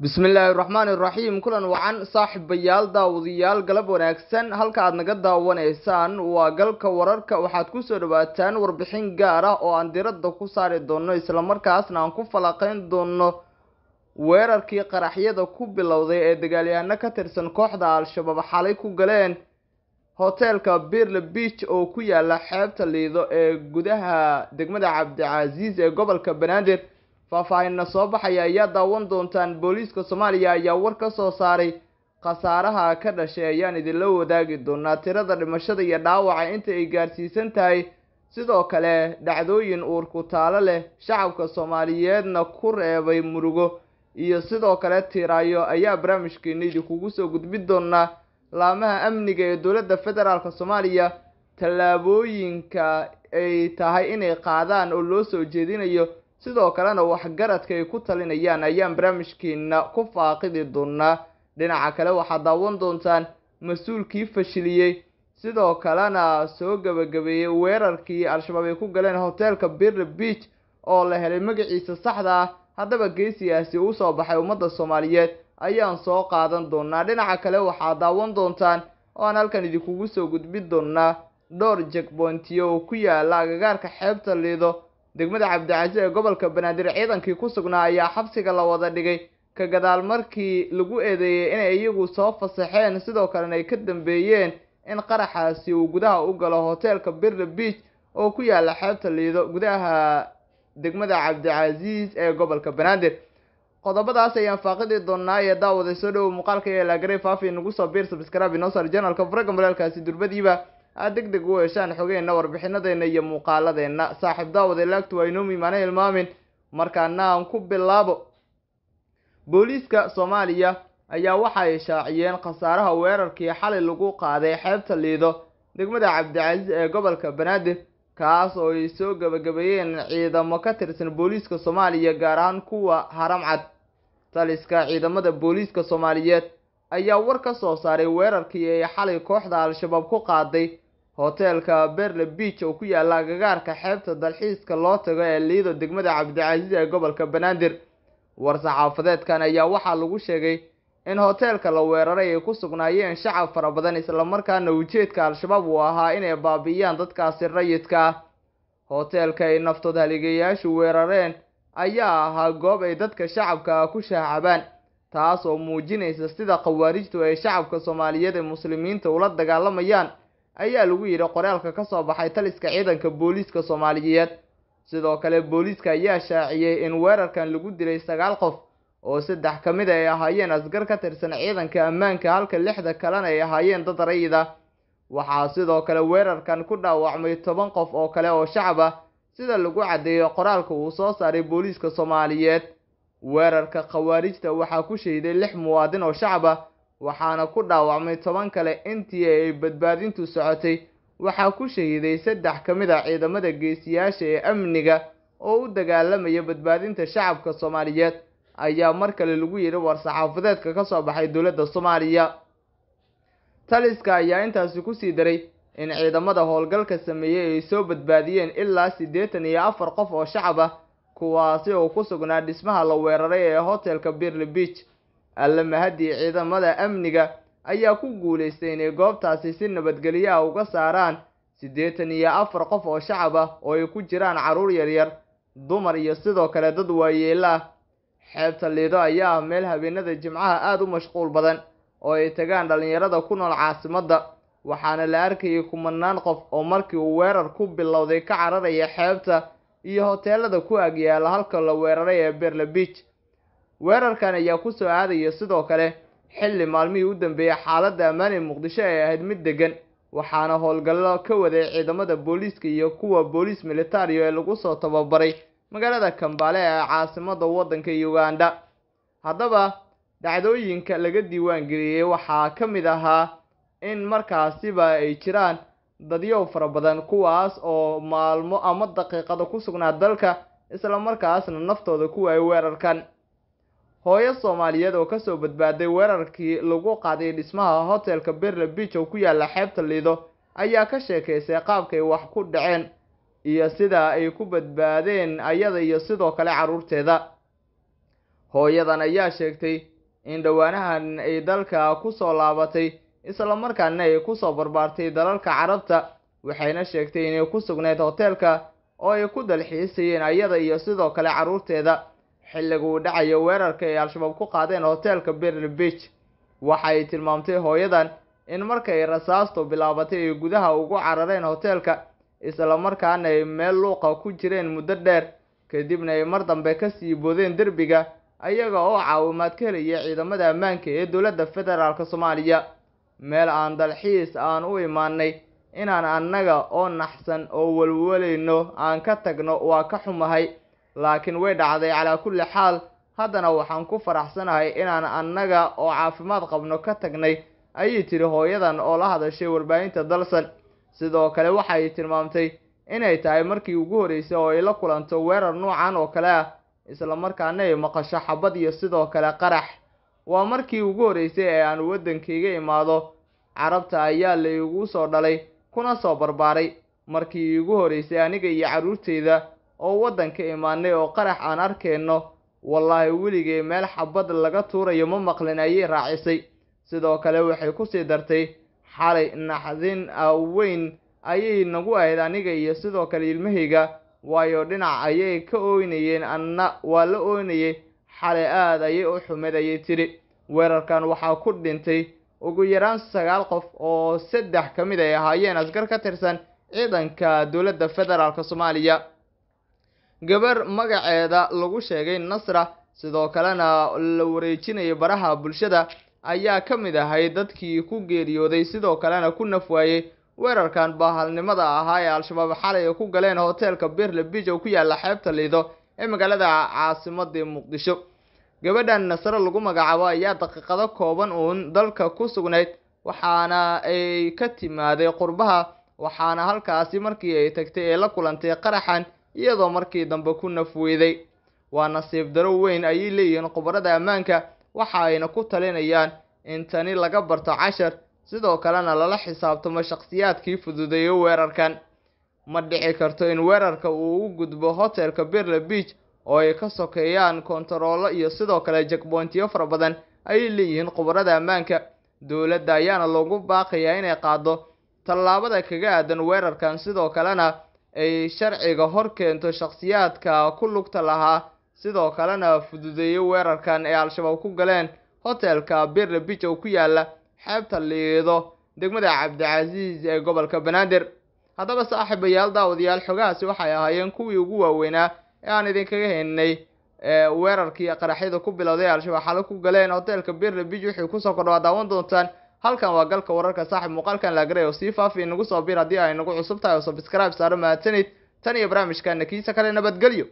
bismillaahi raxmaani iraxiim kulan wacan saaxiibayaal daawadayaal galab wanaagsan halka aad naga daawanaysaan waa galka wararka waxaad kusoo dhawaataan warbixin gaar ah oo aan diradda ku saari doono islamarkaasna aan ku falaqayn doono weerarkii qaraxyada ku bilowday ee dagaalyahano ka tirsan kooxda al-shabaab xalay ku galeen hoteelka birle beach oo ku yaala xeebta liido ee gudaha degmada cabdicasiis ee gobolka banaadir faahfaahinna soo baxaya ayaa daawan doontaan booliiska soomaaliya ayaa war ka soo saaray khasaaraha ka dhashay ayaan idinla wadaagi doonaa tirada dhimashada iyo dhaawaca inta ay gaarsiisan tahay sidoo kale dhacdooyin uur ku taalo leh shacabka soomaaliyeedna ku reebay murugo iyo sidoo kale tiraayo ayaa barnaamijkeenna idinkugu soo gudbin doonaa laamaha amniga ee dowladda federaalk soomaaliya tallaabooyinka ay tahay inay qaadaan oo loo soo jeedinayo sidoo kalena waxgaradka ay ku talinayaan ayaan barnaamijkeena ku faaqidi doonaa dhinaca kale waxaad daawan doontaan mas-uulkii fashiliyey sidoo kalena soo gebagabeeyey weerarkii al-shabaab ay ku galeen hoteelka birre beach oo la helay magiciisa saxda ah haddaba geesigaasi uu soo baxay ummadda soomaaliyeed ayaan soo qaadan doonnaa dhinaca kale waxaad daawan doontaan oo aan halkan idinkugu soo gudbin doonnaa dhowr jegbointiyo oo ku yaala agagaarka xeebta liido degmada cabdicashe ee gobolka banaadir ciidankii ku sugnaa ayaa xabsiga la wada dhigay ka gadaal markii lagu eedeeyey inay iyagu soo fasaxeen sidoo kalena ay ka dambeeyeen in qaraxaasi uu gudaha u galo hoteelka birra beach oo ku yaalla xeebta liido gudaha degmada cabdicasiis ee gobolka banaadir qodobadaas ayaan faaqidi doonnaa ee daawaday soo dhowow muuqaalka iyo laagaray faafi nagu soo biir sabskraabi noosar janalka faraga maleelkaasi durbadiiba aad deg deg u heshaan xogeenna warbixinadeenna iyo muuqaaladeenna saaxiib daawad laagtu waa inoomi maana hilmaamin markaana aan ku bilaabo booliiska soomaaliya ayaa waxa ay shaaciyeen khasaaraha weerarkii xalay lagu qaaday xeebta liido degmada cabdicasiis ee gobolka banaadir kaas oo ay soo gebagabeeyeen ciidamo ka tirsan booliiska soomaaliya gaar ahaan kuwa haramcad taliska ciidamada booliiska soomaaliyeed ayaa war ka soo saaray weerarkii ay xalay kooxda al-shabaab ku qaaday hoteelka berle beach oo ku yaalla agagaarka xeebta dalxiiska loo tago ee liido degmada cabdicasiis ee gobolka banaadir war-saxaafadeedkan ayaa waxaa lagu sheegay in hoteelka la weeraray ay ku sugnaayeen shacab fara badan islamarkaana ujeedka al-shabaab uu ahaa inay baabi'iyaan dadkaasi rayidka ah hoteelka ay naftood haligayaashu weerareen ayaa ahaa goob ay dadka shacabka ah ku shaacabaan taas oo muujinaysa sida khawaarijtu ay shacabka soomaaliyeed ee muslimiinta ula dagaalamayaan ayaa lagu yidhi qoraalka ka soo baxay taliska ciidanka booliiska soomaaliyeed sidoo kale booliiska ayaa shaaciyey in weerarkan lagu dilay sagaal qof oo saddex ka mid ay ahaayeen asgar ka tirsan ciidanka ammaanka halka lixda kalena ay ahaayeen dad rayida waxaa sidoo kale weerarkan ku dhaawacmay toban qof oo kale oo shacaba ah. sida lagu caddeeyo qoraalka uu soo saaray booliiska soomaaliyeed weerarka khawaarijta waxaa ku shahiday lix muwaadin oo shacaba ah waxaana ku dhaawacmay toban kale intii ay badbaadintu socotay waxaa ku shahiiday saddex ka mid a ah ciidamada geesiyaasha ee amniga oo u dagaalamaya badbaadinta shacabka soomaaliyeed ayaa mar kale lagu yidhi war-saxaafadeedka ka soo baxay dowladda soomaaliya taliska ayaa intaasi kusii daray in ciidamada howlgalka sameeyey ay soo badbaadiyeen ilaa siddeetan iyo afar qof oo shacab ah kuwaasi oo ku sugnaa dhismaha la weeraray ee hotelka birli beach alle mahadii ciidamada amniga ayaa ku guulaystay inay goobtaasi si nabadgelyo ah uga saaraan siddeetan iyo afar qof oo shacab ah oo ay ku jiraan carruur yaryar dumar iyo sidoo kale dad waayeelo ah xeebta liido ayaa ah meel habeenada jimcaha aad u mashquul badan oo ay tagaan dhallinyarada ku nool caasimadda waxaana la arkayay kumanaan qof oo markii uu weerar ku bilowday ka cararaya xeebta iyo hoteelada ku agyaala halka la weeraray ee berle biij weerarkan ayaa ku soo aadaya sidoo kale xilli maalmihii u dambeeyey xaaladda ammaanee muqdisho ay ahayd mid deggan waxaana howlgallo ka waday ciidamada booliiska iyo kuwa booliis militario ee lagu soo tababaray magaalada kambaale ee caasimadda waddanka uganda haddaba dhacdooyinka laga diiwaangeliyey waxaa ka mid ahaa in markaasiba ay jiraan dadyow fara badan kuwaas oo maalmo ama daqiiqado ku sugnaa dalka isla markaasna naftooda ku ay weerarkan hooyo soomaaliyeed oo kasoo badbaaday weerarkii lagu qaaday dhismaha hotelka berla biij oo ku yaalla xeebta liido ayaa ka sheekaysay qaabkay wax ku dhaceen iyo sida ay ku badbaadeen ayada iyo sidoo kale carruurteeda hooyadan ayaa sheegtay in dhowaanahan ay dalka kusoo laabatay islamarkaana ay kusoo barbaartay dalalka carabta waxayna sheegtay inay ku sugnayd hoteelka oo ay ku dalxiisayeen ayada iyo sidoo kale carruurteeda xilliga uu dhacayo weerarka ay al-shabaab ku qaadeen hoteelka berlebej waxay tilmaamtay hooyadan in markay rasaastu bilaabatay ay gudaha ugu carareen hoteelka islamarkaana ay meel luuqa ku jireen muddo dheer kadibna ay mar dambe ka sii boodeen derbiga ayaga oo caawimaad ka helaya ciidamada ammaanka ee dowladda federaalk soomaaliya meel aan dalxiis aan u imaannay inaan annaga oo naxsan oo walwalayno aan ka tagno waa ka xumahay laakiin way dhacday calaa kulli xaal haddana waxaan ku faraxsanahay inaan annaga oo caafimaad qabno ka tagnay ayay tidhi hooyadan oo la hadashay warbaahinta dalsan sidoo kale waxay tilmaamtay inay tahay markii ugu horreysay oo ay la kulanto weerar noocan oo kale ah isla markaana ay maqasho xabad iyo sidoo kale qarax waa markii ugu horreysay ee aan waddankayga imaado carabta ayaa la iigu soo dhalay kuna soo barbaaray markii igu horreysay aniga iyo carruurtayda oo waddanka imaanay oo qarax aan arkayno wallaahi weligay meel xabad laga tuurayo ma maqlin ayay raacisay sidoo kale waxay kusii dartay xalay naxdin aweyn ayay nagu ahayd aniga iyo sidoo kale ilmahayga waayo dhinac ayay ka ooynayeen anna waa la oynayay xalay aad ayay u xumed ayay tidhi weerarkan waxaa ku dhintay ugu yaraan sagaal qof oo saddex ka mid ay ahaayeen askar ka tirsan ciidanka dowladda federaalk soomaaliya gabar magaceeda lagu sheegay nasra sidoo kalena la wareejinayay baraha bulshada ayaa ka mid ahayd dadkii ku geeriyooday sidoo kalena ku naf waayey weerarkan baahalnimada ahaa ee al-shabaab xalay ay ku galeen hoteelka berle bij oo ku yaalla xeebta liido ee magaalada caasimadii muqdisho gabadhan nasre lagu magacaabo ayaa daqiiqado kooban uun dalka ku sugnayd waxaana ay ka timaaday qurbaha waxaana halkaasi markii ay tagtay ee la kulantay qaraxan iyadoo markii dambe ku naf waa nasiib daro weyn ayay leeyihiin khubarada ammaanka waxa ayna ku talinayaan in tani laga barto cashar sidoo kalena lala xisaabtamo shakhsiyaadkii fududeeya weerarkan ma dhici karto in weerarka uu u gudbo hotelka birle beach oo ay ka sokeeyaan kontaroollo iyo sidoo kale jakbointiyo fara badan ayay leeyihiin khubarada ammaanka dowladda ayaana loogu baaqayaa inay qaado tallaabada kaga aadan weerarkan sidoo kalena ay sharciga hor keento shakhsiyaadka ku lugta lahaa sidoo kalena fududeeyo weerarkan ay al-shabaab ku galeen hotelka bij bijow ku yaalla xeebta liido degmada cabdicasiis ee gobolka banaadir haddaba saaxiibayaal daawadayaal xogahaasi waxay ahaayeen kuwii ugu waaweynaa ee aan idinkaga haynay weerarkii qaraxyada ku bilowday al-shabaab xalo ku galeen hotelka birle bij wixii kusoo kordha waa daawan doontaan halkan waa galka wararka saaxib muuqaalkan oo sii faafi nagu soo bir haddii ay nagu cusub tahay oo subscribe saaro mahadsanid tan iyo barnaamijkaana kiisa kale nabadgelyo